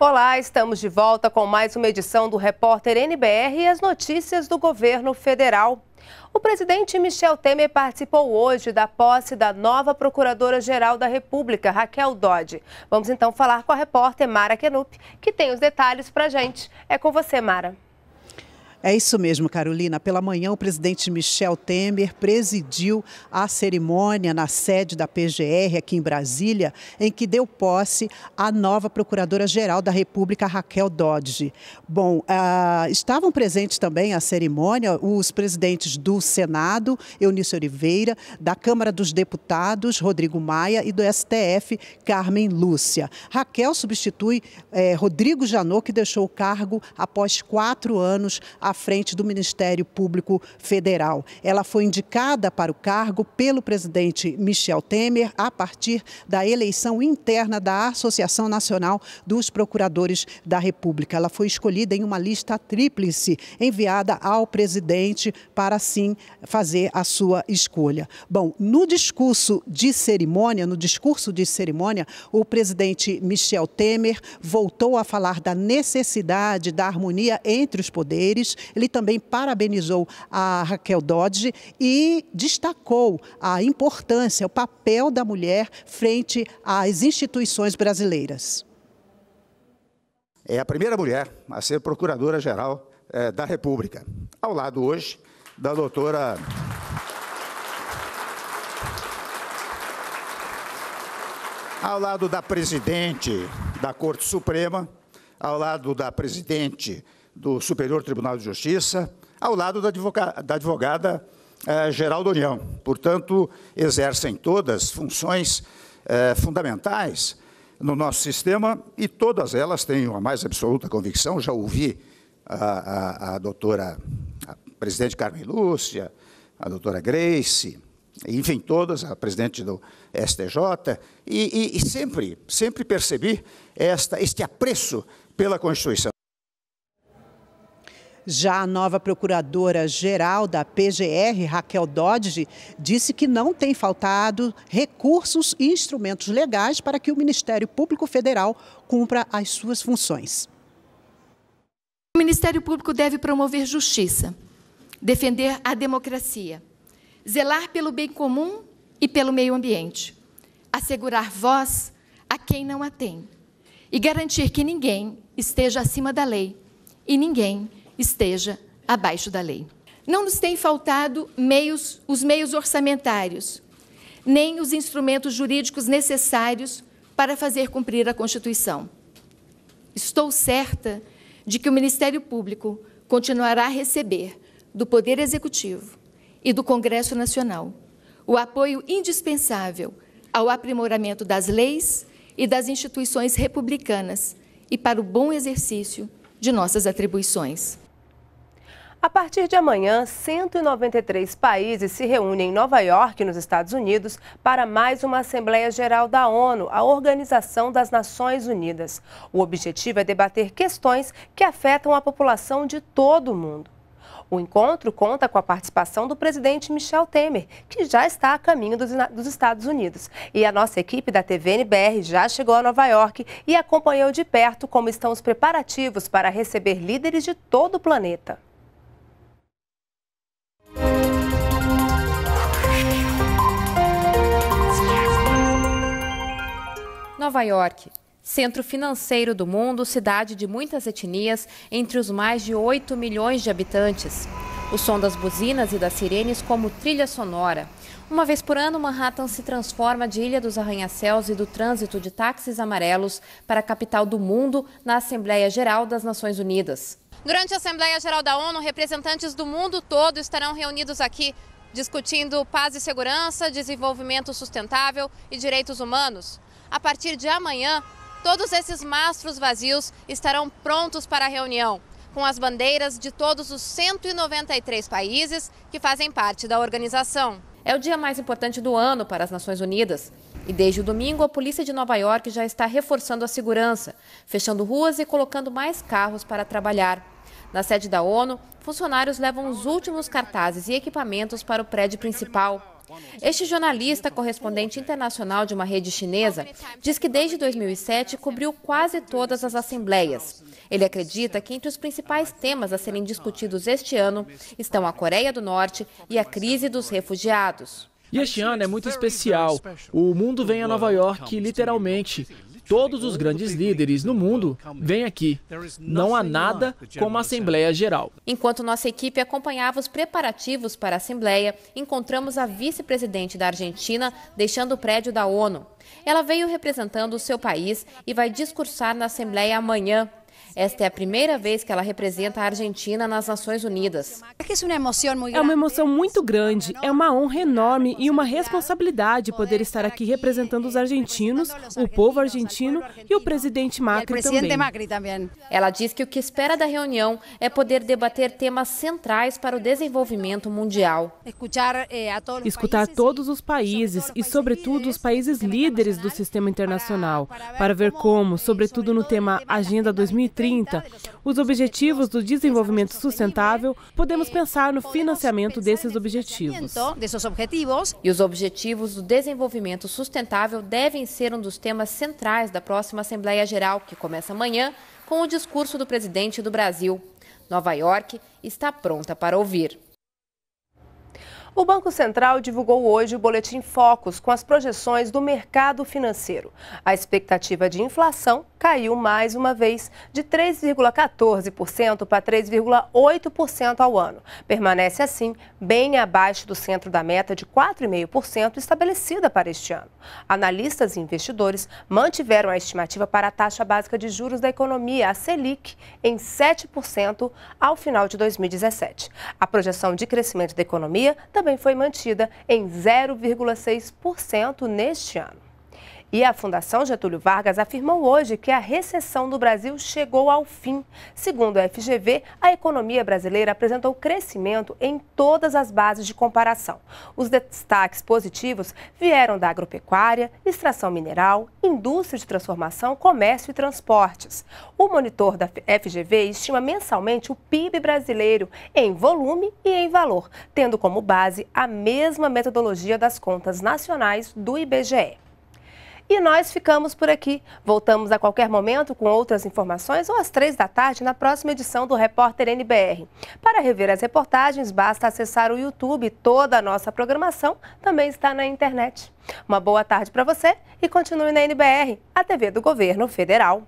Olá, estamos de volta com mais uma edição do Repórter NBR e as notícias do governo federal. O presidente Michel Temer participou hoje da posse da nova Procuradora-Geral da República, Raquel Dodge. Vamos então falar com a repórter Mara Kenup, que tem os detalhes para gente. É com você, Mara. É isso mesmo, Carolina. Pela manhã, o presidente Michel Temer presidiu a cerimônia na sede da PGR, aqui em Brasília, em que deu posse à nova Procuradora-Geral da República, Raquel Dodge. Bom, uh, estavam presentes também à cerimônia os presidentes do Senado, Eunício Oliveira, da Câmara dos Deputados, Rodrigo Maia, e do STF, Carmen Lúcia. Raquel substitui eh, Rodrigo Janot, que deixou o cargo após quatro anos à frente do Ministério Público Federal. Ela foi indicada para o cargo pelo presidente Michel Temer a partir da eleição interna da Associação Nacional dos Procuradores da República. Ela foi escolhida em uma lista tríplice enviada ao presidente para sim fazer a sua escolha. Bom, no discurso de cerimônia, no discurso de cerimônia, o presidente Michel Temer voltou a falar da necessidade da harmonia entre os poderes, ele também parabenizou a Raquel Dodge e destacou a importância, o papel da mulher frente às instituições brasileiras. É a primeira mulher a ser procuradora-geral é, da República. Ao lado hoje da doutora. Ao lado da presidente da Corte Suprema, ao lado da presidente do Superior Tribunal de Justiça, ao lado da, advogada, da advogada eh, geral da União. Portanto, exercem todas funções eh, fundamentais no nosso sistema e todas elas têm uma mais absoluta convicção. Já ouvi a, a, a doutora, a presidente Carmen Lúcia, a doutora Grace, enfim, todas, a presidente do STJ, e, e, e sempre, sempre percebi esta, este apreço pela Constituição. Já a nova procuradora-geral da PGR, Raquel Dodge, disse que não tem faltado recursos e instrumentos legais para que o Ministério Público Federal cumpra as suas funções. O Ministério Público deve promover justiça, defender a democracia, zelar pelo bem comum e pelo meio ambiente, assegurar voz a quem não a tem e garantir que ninguém esteja acima da lei e ninguém esteja abaixo da lei. Não nos têm faltado meios, os meios orçamentários, nem os instrumentos jurídicos necessários para fazer cumprir a Constituição. Estou certa de que o Ministério Público continuará a receber do Poder Executivo e do Congresso Nacional o apoio indispensável ao aprimoramento das leis e das instituições republicanas e para o bom exercício de nossas atribuições. A partir de amanhã, 193 países se reúnem em Nova York, nos Estados Unidos, para mais uma Assembleia Geral da ONU, a Organização das Nações Unidas. O objetivo é debater questões que afetam a população de todo o mundo. O encontro conta com a participação do presidente Michel Temer, que já está a caminho dos, Estados Unidos. E a nossa equipe da TVNBR já chegou a Nova York e acompanhou de perto como estão os preparativos para receber líderes de todo o planeta. Nova York. Centro financeiro do mundo, cidade de muitas etnias, entre os mais de 8 milhões de habitantes. O som das buzinas e das sirenes como trilha sonora. Uma vez por ano, Manhattan se transforma de Ilha dos Arranha-Céus e do trânsito de táxis amarelos para a capital do mundo na Assembleia Geral das Nações Unidas. Durante a Assembleia Geral da ONU, representantes do mundo todo estarão reunidos aqui discutindo paz e segurança, desenvolvimento sustentável e direitos humanos. A partir de amanhã, todos esses mastros vazios estarão prontos para a reunião, com as bandeiras de todos os 193 países que fazem parte da organização. É o dia mais importante do ano para as Nações Unidas. E desde o domingo, a polícia de Nova York já está reforçando a segurança, fechando ruas e colocando mais carros para trabalhar. Na sede da ONU, funcionários levam os últimos cartazes e equipamentos para o prédio principal. Este jornalista, correspondente internacional de uma rede chinesa, diz que desde 2007 cobriu quase todas as assembleias. Ele acredita que entre os principais temas a serem discutidos este ano estão a Coreia do Norte e a crise dos refugiados. E este ano é muito especial. O mundo vem a Nova York, literalmente. Todos os grandes líderes no mundo vêm aqui. Não há nada como a Assembleia Geral. Enquanto nossa equipe acompanhava os preparativos para a Assembleia, encontramos a vice-presidente da Argentina deixando o prédio da ONU. Ela veio representando o seu país e vai discursar na Assembleia amanhã. Esta é a primeira vez que ela representa a Argentina nas Nações Unidas. É, é uma é emoção muito grande, é uma honra enorme e uma responsabilidade poder estar aqui representando os argentinos, o povo argentino e o presidente Macri também. Ela diz que o que espera da reunião é poder debater temas centrais para o desenvolvimento mundial. Eh, Escutar todos os países e, sobretudo, os países líderes do sistema internacional, para ver como, sobretudo no tema Agenda 2030, 2030 os objetivos do desenvolvimento sustentável, podemos pensar no financiamento desses objetivos. E os objetivos do desenvolvimento sustentável devem ser um dos temas centrais da próxima Assembleia Geral, que começa amanhã com o discurso do presidente do Brasil. Nova York está pronta para ouvir. O Banco Central divulgou hoje o boletim Focus com as projeções do mercado financeiro. A expectativa de inflação caiu mais uma vez de 3,14% para 3,8% ao ano. Permanece assim bem abaixo do centro da meta de 4,5% estabelecida para este ano. Analistas e investidores mantiveram a estimativa para a taxa básica de juros da economia, a Selic, em 7% ao final de 2017. A projeção de crescimento da economia também também foi mantida em 0,6% neste ano. E a Fundação Getúlio Vargas afirmou hoje que a recessão do Brasil chegou ao fim. Segundo a FGV, a economia brasileira apresentou crescimento em todas as bases de comparação. Os destaques positivos vieram da agropecuária, extração mineral, indústria de transformação, comércio e transportes. O monitor da FGV estima mensalmente o PIB brasileiro em volume e em valor, tendo como base a mesma metodologia das contas nacionais do IBGE. E nós ficamos por aqui. Voltamos a qualquer momento com outras informações ou às três da tarde na próxima edição do Repórter NBR. Para rever as reportagens, basta acessar o YouTube. Toda a nossa programação também está na internet. Uma boa tarde para você e continue na NBR, a TV do Governo Federal.